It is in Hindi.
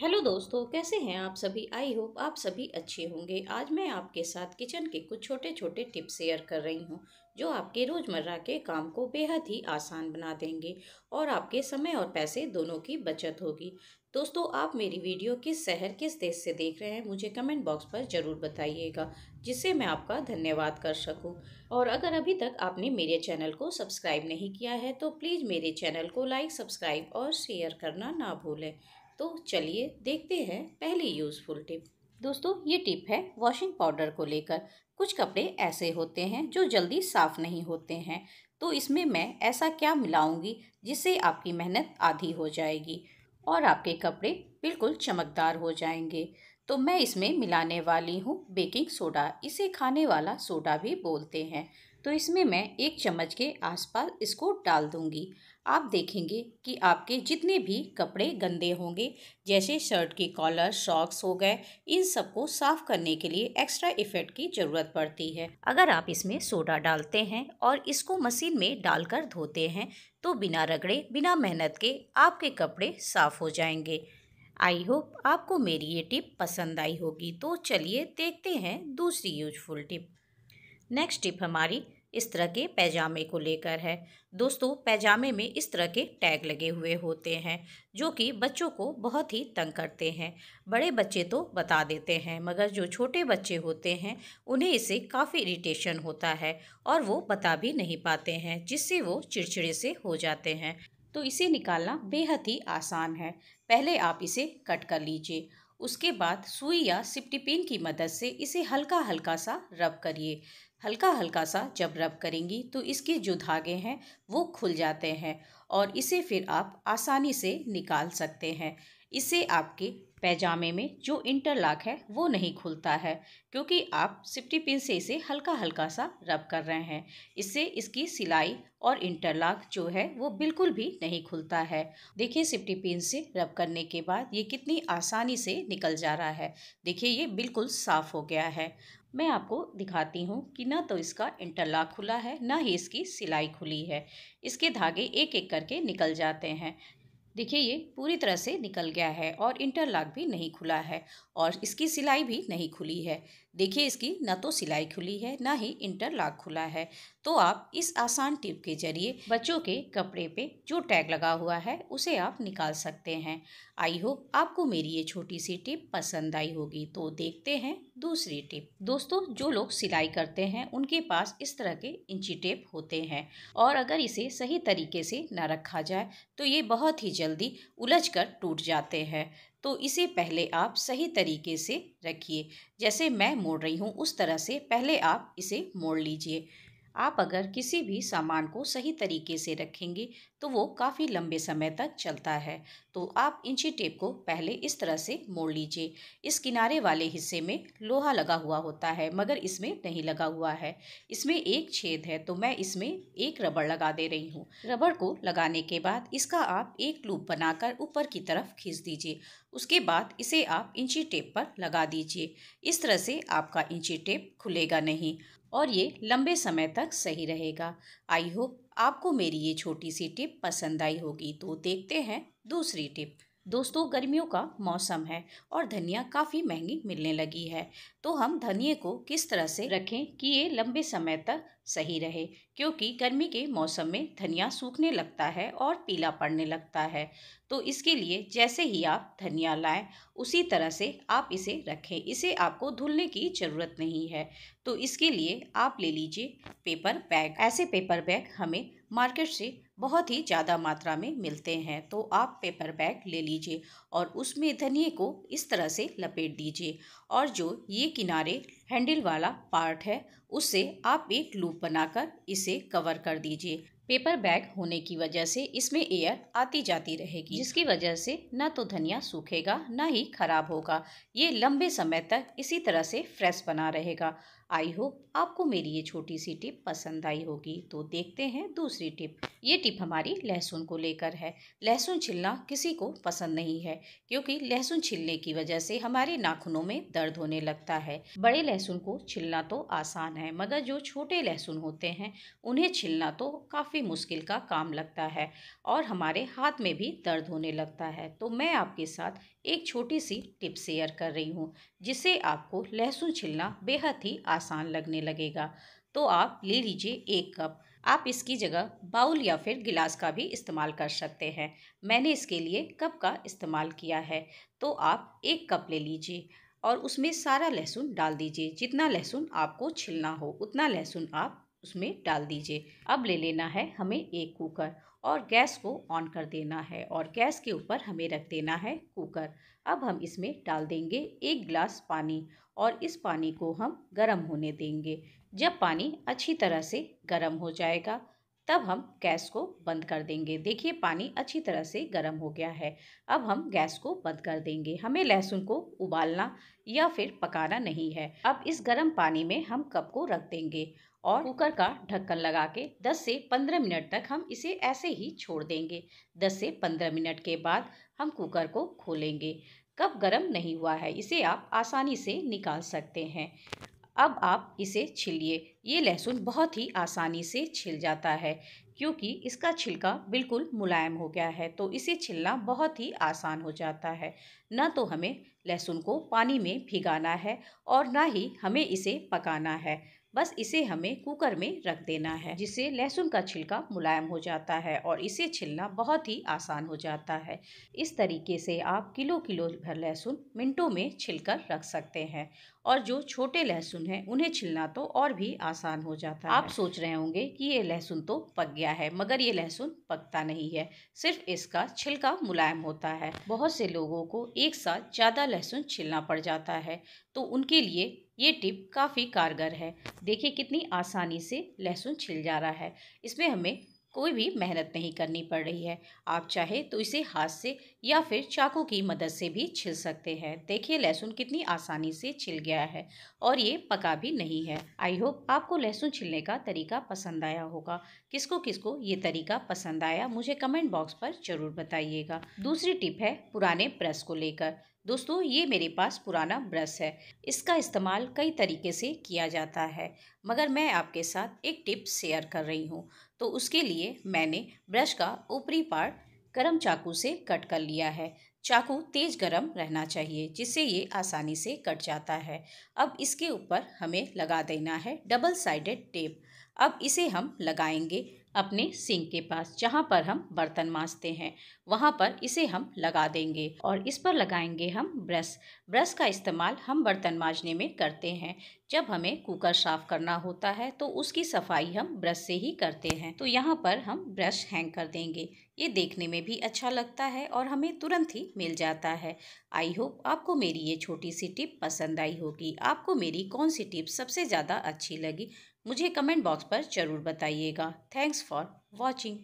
हेलो दोस्तों कैसे हैं आप सभी आई होप आप सभी अच्छे होंगे आज मैं आपके साथ किचन के कुछ छोटे छोटे टिप्स शेयर कर रही हूं जो आपके रोज़मर्रा के काम को बेहद ही आसान बना देंगे और आपके समय और पैसे दोनों की बचत होगी दोस्तों आप मेरी वीडियो किस शहर किस देश से देख रहे हैं मुझे कमेंट बॉक्स पर ज़रूर बताइएगा जिससे मैं आपका धन्यवाद कर सकूं और अगर अभी तक आपने मेरे चैनल को सब्सक्राइब नहीं किया है तो प्लीज़ मेरे चैनल को लाइक सब्सक्राइब और शेयर करना ना भूलें तो चलिए देखते हैं पहली यूज़फुल टिप दोस्तों ये टिप है वॉशिंग पाउडर को लेकर कुछ कपड़े ऐसे होते हैं जो जल्दी साफ़ नहीं होते हैं तो इसमें मैं ऐसा क्या मिलाऊंगी जिससे आपकी मेहनत आधी हो जाएगी और आपके कपड़े बिल्कुल चमकदार हो जाएंगे तो मैं इसमें मिलाने वाली हूँ बेकिंग सोडा इसे खाने वाला सोडा भी बोलते हैं तो इसमें मैं एक चम्मच के आसपास इसको डाल दूँगी आप देखेंगे कि आपके जितने भी कपड़े गंदे होंगे जैसे शर्ट की कॉलर सॉक्स हो गए इन सबको साफ करने के लिए एक्स्ट्रा इफेक्ट की ज़रूरत पड़ती है अगर आप इसमें सोडा डालते हैं और इसको मशीन में डालकर धोते हैं तो बिना रगड़े बिना मेहनत के आपके कपड़े साफ हो जाएंगे आई होप आपको मेरी ये टिप पसंद आई होगी तो चलिए देखते हैं दूसरी यूजफुल टिप नेक्स्ट टिप हमारी इस तरह के पैजामे को लेकर है दोस्तों पैजामे में इस तरह के टैग लगे हुए होते हैं जो कि बच्चों को बहुत ही तंग करते हैं बड़े बच्चे तो बता देते हैं मगर जो छोटे बच्चे होते हैं उन्हें इसे काफ़ी इरिटेशन होता है और वो बता भी नहीं पाते हैं जिससे वो चिड़चिड़े से हो जाते हैं तो इसे निकालना बेहद ही आसान है पहले आप इसे कट कर लीजिए उसके बाद सुई या सिप्टिपिन की मदद से इसे हल्का हल्का सा रब करिए हल्का हल्का सा जब रब करेंगी तो इसके जो धागे हैं वो खुल जाते हैं और इसे फिर आप आसानी से निकाल सकते हैं इससे आपके पैजामे में जो इंटरलॉक है वो नहीं खुलता है क्योंकि आप सिफ्टी पिन से इसे हल्का हल्का सा रब कर रहे हैं इससे इसकी सिलाई और इंटरलॉक जो है वो बिल्कुल भी नहीं खुलता है देखिए सिफ्टी पिन से रब करने के बाद ये कितनी आसानी से निकल जा रहा है देखिए ये बिल्कुल साफ़ हो गया है मैं आपको दिखाती हूँ कि ना तो इसका इंटरलॉक खुला है ना ही इसकी सिलाई खुली है इसके धागे एक एक करके निकल जाते हैं देखिए ये पूरी तरह से निकल गया है और इंटरलॉक भी नहीं खुला है और इसकी सिलाई भी नहीं खुली है देखिए इसकी न तो सिलाई खुली है ना ही इंटरलॉक खुला है तो आप इस आसान टिप के जरिए बच्चों के कपड़े पे जो टैग लगा हुआ है उसे आप निकाल सकते हैं आई होप आपको मेरी ये छोटी सी टिप पसंद आई होगी तो देखते हैं दूसरी टिप दोस्तों जो लोग सिलाई करते हैं उनके पास इस तरह के इंची टेप होते हैं और अगर इसे सही तरीके से न रखा जाए तो ये बहुत ही जल्दी उलझ कर टूट जाते हैं तो इसे पहले आप सही तरीके से रखिए जैसे मैं मोड़ रही हूँ उस तरह से पहले आप इसे मोड़ लीजिए आप अगर किसी भी सामान को सही तरीके से रखेंगे तो वो काफ़ी लंबे समय तक चलता है तो आप इंची टेप को पहले इस तरह से मोड़ लीजिए इस किनारे वाले हिस्से में लोहा लगा हुआ होता है मगर इसमें नहीं लगा हुआ है इसमें एक छेद है तो मैं इसमें एक रबड़ लगा दे रही हूँ रबड़ को लगाने के बाद इसका आप एक लूप बनाकर ऊपर की तरफ खींच दीजिए उसके बाद इसे आप इंची टेप पर लगा दीजिए इस तरह से आपका इंची टेप खुलेगा नहीं और ये लंबे समय तक सही रहेगा आई होप आपको मेरी ये छोटी सी टिप पसंद आई होगी तो देखते हैं दूसरी टिप दोस्तों गर्मियों का मौसम है और धनिया काफ़ी महंगी मिलने लगी है तो हम धनिए को किस तरह से रखें कि ये लंबे समय तक सही रहे क्योंकि गर्मी के मौसम में धनिया सूखने लगता है और पीला पड़ने लगता है तो इसके लिए जैसे ही आप धनिया लाएं उसी तरह से आप इसे रखें इसे आपको धुलने की ज़रूरत नहीं है तो इसके लिए आप ले लीजिए पेपर बैग ऐसे पेपर बैग हमें मार्केट से बहुत ही ज़्यादा मात्रा में मिलते हैं तो आप पेपर बैग ले लीजिए और उसमें धनिए को इस तरह से लपेट दीजिए और जो ये किनारे हैंडल वाला पार्ट है उससे आप एक लूप बनाकर इसे कवर कर दीजिए पेपर बैग होने की वजह से इसमें एयर आती जाती रहेगी जिसकी वजह से ना तो धनिया सूखेगा ना ही खराब होगा ये लंबे समय तक इसी तरह से फ्रेश बना रहेगा आई होप आपको मेरी ये छोटी सी टिप पसंद आई होगी तो देखते हैं दूसरी टिप ये टिप हमारी लहसुन को लेकर है लहसुन छिलना किसी को पसंद नहीं है क्योंकि लहसुन छिलने की वजह से हमारे नाखूनों में दर्द होने लगता है बड़े लहसुन को छिलना तो आसान है मगर जो छोटे लहसुन होते हैं उन्हें छिलना तो काफ़ी मुश्किल का काम लगता है और हमारे हाथ में भी दर्द होने लगता है तो मैं आपके साथ एक छोटी सी टिप शेयर कर रही हूँ जिसे आपको लहसुन छिलना बेहद ही आसान लगने लगेगा तो आप ले लीजिए एक कप आप इसकी जगह बाउल या फिर गिलास का भी इस्तेमाल कर सकते हैं मैंने इसके लिए कप का इस्तेमाल किया है तो आप एक कप ले लीजिए और उसमें सारा लहसुन डाल दीजिए जितना लहसुन आपको छिलना हो उतना लहसुन आप उसमें डाल दीजिए अब ले लेना है हमें एक कुकर और गैस को ऑन कर देना है और गैस के ऊपर हमें रख देना है कुकर अब हम इसमें डाल देंगे एक गिलास पानी और इस पानी को हम गर्म होने देंगे जब पानी अच्छी तरह से गर्म हो जाएगा तब हम गैस को बंद कर देंगे देखिए पानी अच्छी तरह से गर्म हो गया है अब हम गैस को बंद कर देंगे हमें लहसुन को उबालना या फिर पकाना नहीं है अब इस गर्म पानी में हम कप को रख देंगे और कुकर का ढक्कन लगा के 10 से 15 मिनट तक हम इसे ऐसे ही छोड़ देंगे 10 से 15 मिनट के बाद हम कुकर को खोलेंगे कप गरम नहीं हुआ है इसे आप आसानी से निकाल सकते हैं अब आप इसे छिलिए ये लहसुन बहुत ही आसानी से छिल जाता है क्योंकि इसका छिलका बिल्कुल मुलायम हो गया है तो इसे छिलना बहुत ही आसान हो जाता है ना तो हमें लहसुन को पानी में भिगाना है और ना ही हमें इसे पकाना है बस इसे हमें कुकर में रख देना है जिससे लहसुन का छिलका मुलायम हो जाता है और इसे छिलना बहुत ही आसान हो जाता है इस तरीके से आप किलो किलो भर लहसुन मिनटों में छिलकर रख सकते हैं और जो छोटे लहसुन हैं उन्हें छिलना तो और भी आसान हो जाता है आप सोच रहे होंगे कि ये लहसुन तो पक गया है मगर ये लहसुन पकता नहीं है सिर्फ इसका छिलका मुलायम होता है बहुत से लोगों को एक साथ ज़्यादा लहसुन छिलना पड़ जाता है तो उनके लिए ये टिप काफ़ी कारगर है देखिए कितनी आसानी से लहसुन छिल जा रहा है इसमें हमें कोई भी मेहनत नहीं करनी पड़ रही है आप चाहे तो इसे हाथ से या फिर चाकू की मदद से भी छिल सकते हैं देखिए लहसुन कितनी आसानी से छिल गया है और ये पका भी नहीं है आई होप आपको लहसुन छिलने का तरीका पसंद आया होगा किसको किसको ये तरीका पसंद आया मुझे कमेंट बॉक्स पर ज़रूर बताइएगा दूसरी टिप है पुराने ब्रस को लेकर दोस्तों ये मेरे पास पुराना ब्रश है इसका इस्तेमाल कई तरीके से किया जाता है मगर मैं आपके साथ एक टिप शेयर कर रही हूँ तो उसके लिए मैंने ब्रश का ऊपरी पार्ट गर्म चाकू से कट कर लिया है चाकू तेज़ गर्म रहना चाहिए जिससे ये आसानी से कट जाता है अब इसके ऊपर हमें लगा देना है डबल साइडेड टेप अब इसे हम लगाएंगे अपने सिंक के पास जहाँ पर हम बर्तन मांजते हैं वहाँ पर इसे हम लगा देंगे और इस पर लगाएंगे हम ब्रश ब्रश का इस्तेमाल हम बर्तन मांजने में करते हैं जब हमें कुकर साफ़ करना होता है तो उसकी सफाई हम ब्रश से ही करते हैं तो यहाँ पर हम ब्रश हैंग कर देंगे ये देखने में भी अच्छा लगता है और हमें तुरंत ही मिल जाता है आई होप आपको मेरी ये छोटी सी टिप पसंद आई होगी आपको मेरी कौन सी टिप सबसे ज़्यादा अच्छी लगी मुझे कमेंट बॉक्स पर ज़रूर बताइएगा थैंक्स फॉर वॉचिंग